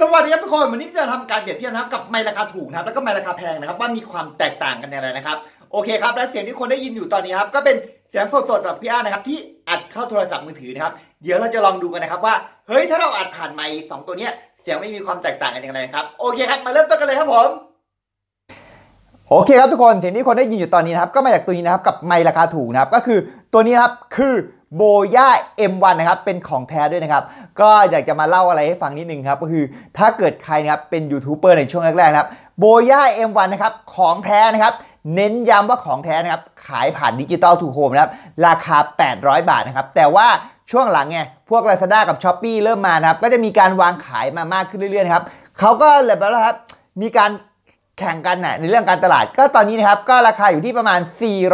สวัสดีครับทุกคนวันนี้จะทำการเปรียบเทียบนะครับกับไม้ราคาถูกนะครับแล้วก็ไม้ราคาแพงนะครับว่ามีความแตกต่างกันอย่างไรนะครับโอเคครับและเสียงที่คนได้ยินอยู่ตอนนี้ครับก็เป็นเสียงสดๆแบบพี่อานะครับที่อัดเข้าโทรศัพท์มือถือนะครับเดี๋ยวเราจะลองดูกันนะครับว่าเฮ้ยถ้าเราอัดผ่านไม้สองตัวเนี้ยเสียงไม่มีความแตกต่างกันอย่างไรครับโอเคครับมาเริ่มต้นกันเลยครับผมโอเค ครับทุกคนเสียงที่คนได้ยินอยู่ตอนนี้นะครับก็มาจากตัวนี้นะครับกับไมค์ราคาถูกนะครับก็คือตัวนี้ครับคือโบย่า M1 นะครับเป็นของแท้ด้วยนะครับ ก็อยากจะมาเล่าอะไรให้ฟังนิดนึงครับ ก็คือถ้าเกิดใครนะครับเป็นยูทูบเบอร์ในช่วงแรกๆนะครับโบย่า M1 นะครับของแท้นะครับ เน้นย้ำว่าของแท้นะครับขายผ่านดิจิตอลทูโฮมนะครับราคา 800 บาทนะครับแต่ว่าช่วงหลังไงพวก Lazada กับ s h อ p e e เริ่มมานะครับก็จะมีการวางขายมามากขึ้นเรื่อยๆครับเขาก็เลยแบบว่าครับมีการแข่งกันนะในเรื่องการตลาดก็ตอนนี้นะครับ ก็ราคาอยู่ที่ประมาณ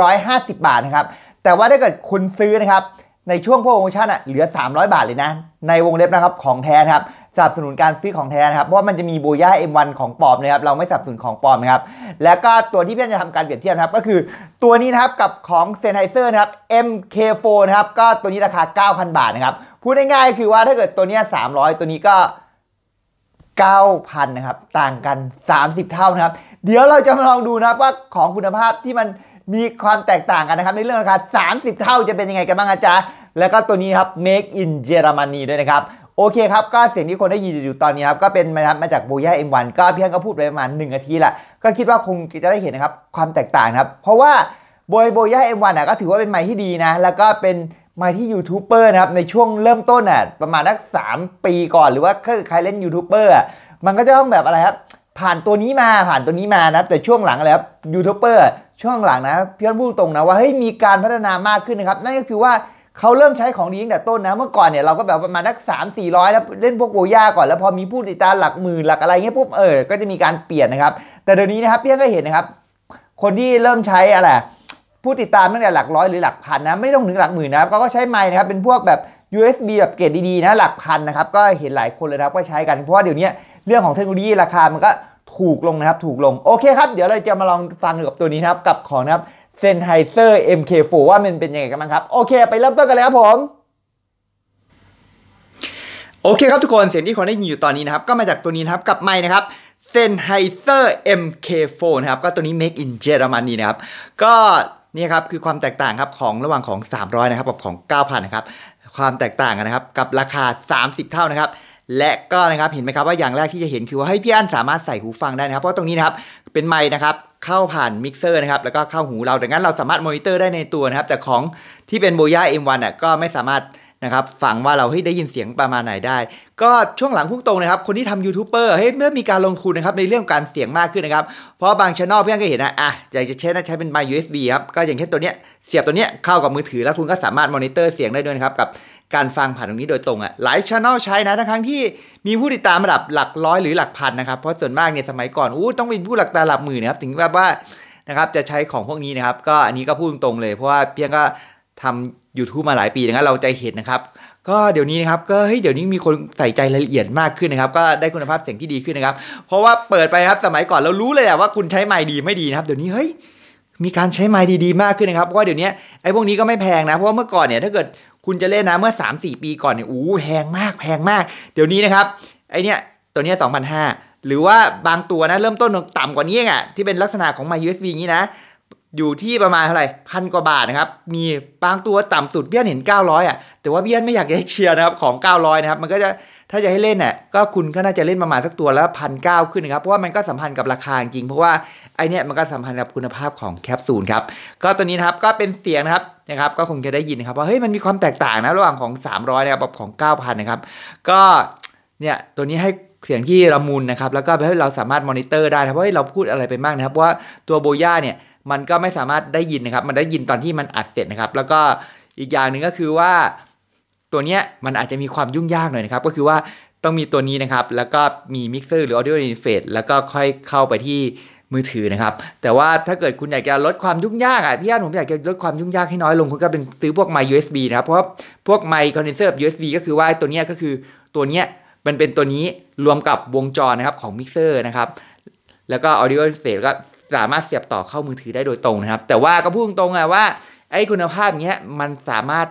450 บาทนะครับแต่ว่าถ้าเกิดคุณซื้อนะครับในช่วงพวกโปรโมชั่นอ่ะเหลือ 300 บาทเลยนะ ในวงเล็บนะครับของแท้ครับสนับสนุนการซื้อของแท้นะครับ เพราะว่ามันจะมีโบย่า M1 ของปลอมนะครับ เราไม่สนับสนุนของปลอมนะครับ แล้วก็ตัวที่เพื่อนจะทำการเปรียบเทียบครับก็คือตัวนี้นะครับกับของเซนไฮเซอร์นะครับ MK4 นะครับ ก็ตัวนี้ราคา 9,000 บาทนะครับ พูดง่ายๆคือว่าถ้าเกิดตัวนี้300 ตัวนี้ก็ 9,000นะครับต่างกัน 30 เท่านะครับเดี๋ยวเราจะมาลองดูนะครับว่าของคุณภาพที่มันมีความแตกต่างกันนะครับในเรื่องราคา30 เท่าจะเป็นยังไงกันบ้างอาจารย์แล้วก็ตัวนี้ครับ Make in Germany ด้วยนะครับ โอเคครับ ก็เสียงที่คนได้ยินอยู่ตอนนี้ครับก็เป็นมาจากโบย่าเอ็มวันก็เพียงก็พูดไปประมาณ1นาทีแหละก็คิดว่าคงจะได้เห็นนะครับ ความแตกต่างครับ เพราะว่าโบยโบย่าเอ็มวันอ่ะก็ถือว่าเป็นไม้ที่ดีนะ แล้วก็เป็นไม้ที่ยูทูบเบอร์นะครับในช่วงเริ่มต้นอ่ะประมาณนักสามปีก่อนหรือว่าใครเล่นยูทูบเบอร์มันก็จะต้องแบบอะไรครับผ่านตัวนี้มาผ่านตัวนี้มานะแต่ช่วงหลังอะไรครับยูทูบเบอร์ช่วงหลังนะเพี่อนพูดตรงนะว่าเฮ้ยมีการพัฒนามากขึ้นนะครับนั่นก็คือว่าเขาเริ่มใช้ของดีตั้งแต่ต้นนะเมื่อก่อนเนี่ยเราก็แบบประมาณนักสามสี่ร้อยแล้วเล่นพวกโบย่าก่อนแล้วพอมีผู้ติดตามหลักหมื่นหลักอะไรเงี้ยปุ๊บเออก็จะมีการเปลี่ยนนะครับ แต่เดี๋ยวนี้นะครับเพี่ยก็เห็นนะครับ คนที่เริ่มใช้อะไรผู้ติดตามตั้งแต่หลักร้อยหรือหลักพันนะไม่ต้องถึงหลักหมื่นนะเขาก็ใช้ไม้นะครับเป็นพวกแบบ USB แบบเกรดดีๆ นะ หลักพันนะครับก็เห็นหลายคนเลยนะก็ใช้กันเพราะว่าเดี๋ยวนี้เรื่องของเทคโนโลยีราคามันก็ถูกลงนะครับ ถูกลงโอเคครับเดี๋ยวเราจะมาลองฟังกับตัวนี้นะครับกับของนะครับเซนไฮเซอร์ MK4 ว่ามันเป็นยังไงกันบ้างครับ โอเค ไปเริ่มต้นกันเลยครับผม โอเคครับทุกคนเสียงที่คนได้ยินอยู่ตอนนี้นะครับก็มาจากตัวนี้นะครับกับไม้นะครับเซนไฮเซอร์ MK4 นะครับ ก็ตัวนี้ make in เยอรมนีนะครับ ก็นี่ครับคือความแตกต่างครับของระหว่างของ 300 นะครับกับของ 9,000 นะครับ ความแตกต่างกันนะครับกับราคา 30 เท่านะครับและก็นะครับเห็นไหมครับว่าอย่างแรกที่จะเห็นคือว่าให้พี่อั้นสามารถใส่หูฟังได้นะครับเพราะตรงนี้นะครับเป็นไมค์นะครับเข้าผ่านมิกเซอร์นะครับแล้วก็เข้าหูเราดังนั้นเราสามารถมอนิเตอร์ได้ในตัวนะครับแต่ของที่เป็นโบย่า M1 อ่ะก็ไม่สามารถนะครับฟังว่าเราให้ได้ยินเสียงประมาณไหนได้ ก็ช่วงหลังพุ่งตรงนะครับ คนที่ทำยูทูบเบอร์เฮ้ยเมื่อมีการลงทุนนะครับในเรื่องการเสียงมากขึ้นนะครับเพราะบางช่องเพื่อนก็เห็นนะอ่ะอยากจะใช้นะใช้เป็นไมค์ USB ครับก็อย่างเช่นตัวเนี้ยเสียบตัวเนี้ยเข้ากับมือถือ แล้วคุณก็สามารถมอนิเตอร์เสียงได้ด้วยนะครับกับการฟังผ่านตรงนี้โดยตรงอะ่ะหลายช่องใช้นะทั้งที่มีผู้ติดตามระดับหลักร้อยหรือหลักพันนะครับ เพราะส่วนมากเนี่ยสมัยก่อนอู้ต้องเป็นผู้หลักตาหลักหมื่นนะครับถึงแบบว่านะครับจะใช้ของพวกนี้นะครับ ก็อันนี้ก็พูดตรงๆเลย เพราะว่าเพียงก็ทำ YouTube มาหลายปีดังนันเราใจเห็นนะครับ ก็เดี๋ยวนี้นะครับก็เฮ้ยเดี๋ยวนี้มีคนใส่ใจรายละเอียดมากขึ้นนะครับ ก็ได้คุณภาพเสียงที่ดีขึ้นนะครับเพราะว่าเปิดไปครับสมัยก่อนเรารู้เลยแหละว่า คุณใช้ไมค์ดีไม่ดีนะครับเดี๋ยวนี้เฮ้ยมีการใช้ไม้ดี ๆมากขึ้นนะครับ เพราะว่าเดี๋ยวนี้ไอ้พวกนี้ก็ไม่แพงนะ เพราะว่าเมื่อก่อนเนี่ย ถ้าเกิดคุณจะเล่นนะ เมื่อ 3-4 ปีก่อนเนี่ยอู้แพงมากแพงมาก เดี๋ยวนี้นะครับไอ้นี่ตัวนี้ย2,500 หรือว่าบางตัวนะ เริ่มต้นต่ำกว่านี้อ่ะที่เป็นลักษณะของไม้ USB นี้นะ อยู่ที่ประมาณเท่าไหร่พันกว่าบาทนะครับมีบางตัวต่ำสุดเบี้ยนเห็น900อ่ะแต่ว่าเบี้ยนไม่อยากจะเชียร์นะครับของ900นะครับมันก็จะถ้าจะให้เล่นน่ะก็คุณก็น่าจะเล่นประมาณสักตัวละพันเก้าขึ้นนะครับเพราะว่ามันก็สัมพันธ์กับราคาจริงเพราะว่าไอเนี้ยมันก็สัมพันธ์กับคุณภาพของแคปซูลครับก็ตัวนี้นะครับก็เป็นเสียงนะครับนะครับก็คงจะได้ยินนะครับว่าเฮ้ยมันมีความแตกต่างนะระหว่างของ 300นะครับกับของ 9,000นะครับก็เนี่ยตัวนี้ให้เสียงที่ละมุนนะครับ แล้วก็ให้เราสามารถมอนิเตอร์ได้นะเพราะเราพูดอะไรไปบ้างนะครับว่าตัวโบย่าเนี่ยมันก็ไม่สามารถได้ยินนะครับมันได้ยินตอนที่มันอัดเสร็จนะครับ แล้วก็อีกอย่างหนึ่งก็คือว่าตัวเนี้ยมันอาจจะมีความยุ่งยากหน่อยนะครับก็คือว่าต้องมีตัวนี้นะครับแล้วก็มีมิกเซอร์หรือออเดีย n t น r f a c แล้วก็ค่อยเข้าไปที่มือถือนะครับ แต่ว่าถ้าเกิดคุณอยากจะลดความยุ่งยากอ่ะพี่อานผมอยากจะลดความยุ่งยากให้น้อยลง คุณก็เป็นซื้อพวกไมค์ USB นะครับ เพราะพวกไมค์คอนเดนเซอร์ USB ก็คือว่าตัวเนี้ยก็คือ ตัวเนี้ยมันเป็นตัวนี้รวมกับวงจรนะครับของมิกเซอร์นะครับแล้วก็ออเดีย n t น r f a c ก็สามารถเสียบต่อเข้ามือถือได้โดยตรงนะครับ แต่ว่าก็พูดตรงๆอ่ะว่าไอ้คุณภาพเนี้ยมันสามารถ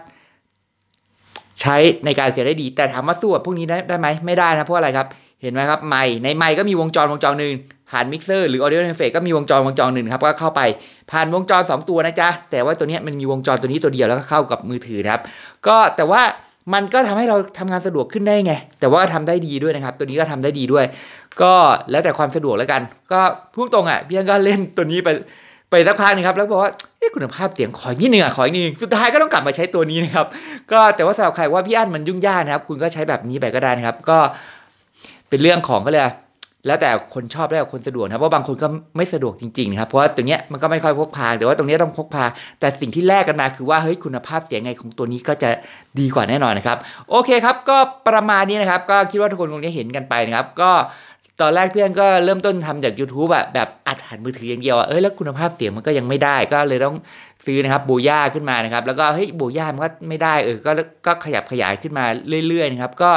ใช้ในการเสียได้ดีแต่ถามว่าสู้แบบพวกนี้ได้ไหมไม่ได้นะเพราะอะไรครับ เห็นไหมครับไม่ในไม่ก็มีวงจรวงจรหนึ่งผ่านมิกเซอร์หรือออเดียโอเฟกก็มีวงจรวงจรหนึ่งครับก็เข้าไปผ่านวงจร2ตัวนะจ๊ะแต่ว่าตัวนี้มันมีวงจรตัวนี้ตัวเดียวแล้วก็เข้ากับมือถือนะครับ ก็แต่ว่ามันก็ทำให้เราทำงานสะดวกขึ้นได้ไงแต่ว่าทำได้ดีด้วยนะครับ ตัวนี้ก็ทำได้ดีด้วย ก็แล้วแต่ความสะดวกแล้วกัน ก็พูดตรงอ่ะพี่ยังก็เล่นตัวนี้ไปไปสักพักนึงครับแล้วบอกว่าเอ๊ะคุณภาพเสียงขอยนิดนึงอ่ะขอยนิดนึงสุดท้ายก็ต้องกลับมาใช้ตัวนี้นะครับ ก็แต่ว่าสาวใครว่าพี่อั้นมันยุ่งยากนะครับ คุณก็ใช้แบบนี้ไปก็ได้นะครับ ก็ เป็นเรื่องของก็เลยแล้วแต่คนชอบแล้วคนสะดวกนะเพราะบางคนก็ไม่สะดวกจริงๆ นะครับ เพราะว่าตรงเนี้ยมันก็ไม่ค่อยพกพา แต่ว่าตรงเนี้ยต้องพกพา แต่สิ่งที่แลกกันมา คือว่าเฮ้ยคุณภาพเสียงไงของตัวนี้ก็จะดีกว่าแน่นอนนะครับ โอเคครับ ก็ประมาณนี้นะครับ ก็คิดว่าทุกคนคงได้เห็นกันไปนะครับ ก็ตอนแรกเพื่อนก็เริ่มต้นทำจาก YouTube บบแบบอัดหันมือถืออย่างเดียวเอ้ยแล้วคุณภาพเสียงมันก็ยังไม่ได้ก็เลยต้องซื้อนะครับบูย่าขึ้นมานะครับแล้วก็เฮ้ยบูย่ามันก็ไม่ได้เออก็ก็ขยับขยายขึ้นมาเรื่อยๆนะครับก็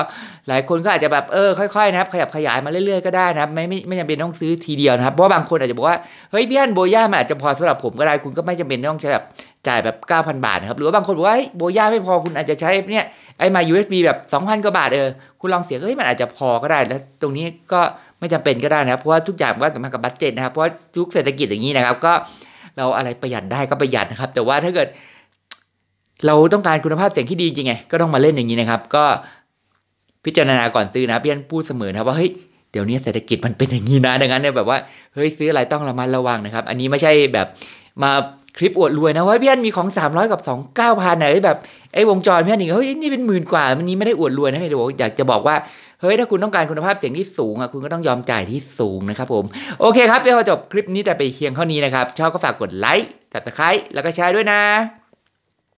หลายคนก็อาจจะแบบเออค่อยๆนะครับขยับขยายมาเรื่อยๆก็ได้นะครับ ไม่ไม่ไม่จำเป็นต้องซื้อทีเดียวนะครับเพราะบางคนอาจจะบอกว่าเฮ้ยเพื่อนบูย่ามันอาจจะพอสำหรับผมก็ได้คุณก็ไม่จำเป็นต้องใช้แบบจ่ายแบบ 9,000 บาทนะครับหรือว่าบางคนบอกว่าบบย่าไม่พอคุณอาจจะใช้เนี่ยไอ้มา USB แบบ 2,000กว่าบาทเออคุณลองเสียเ้ยมันอาจจะพอก็ได้แล้วตรงนี้ก็ไม่จำเป็นก็ได้นะครับเพราะว่าทุกอย่างก็สำคัญกับบัตเจ็ตนะครับเพราะทุกเศรษฐกิจอย่างนี้นะครับ ก็เราอะไรประหยัดได้ก็ประหยัดนะครับ แต่ว่าถ้าเกิด เราต้องการคุณภาพเสียงที่ดีจริงไง ก็ต้องมาเล่นอย่างนี้นะครับ ก็พิจารณาก่อนซื้อนะเพี่อนพูดเสมอนะว่าเฮ้ย เดี๋ยวนี้เศรษฐกิจมันเป็นอย่างนี้นะดังนั้นเนี่ยแบบว่าเฮ้ยซื้ออะไรต้องระมัดระวังนะครับ อันนี้ไม่ใช่แบบมาคลิปอวดรวยนะว่าพี่อันมีของ 300 กับ 2 9 0 0 0นนแบบไอ้วงจรพี่หนีงเฮ้ยนี่เป็นหมื่นกว่า มันนี้ไม่ได้อวดรวยนะพี่๋ยวอยากจะบอกว่า เฮ้ยถ้าคุณต้องการคุณภาพเสียงที่สูงอ่ะคุณก็ต้องยอมจ่ายที่สูงนะครับผม โอเคครับเพี่อวจบคลิปนี้แต่ไปเคียงเท่านี้นะครับ ชอบก็ฝากกดไลค์ติดสไครแล้วก็แชร์ด้วยนะ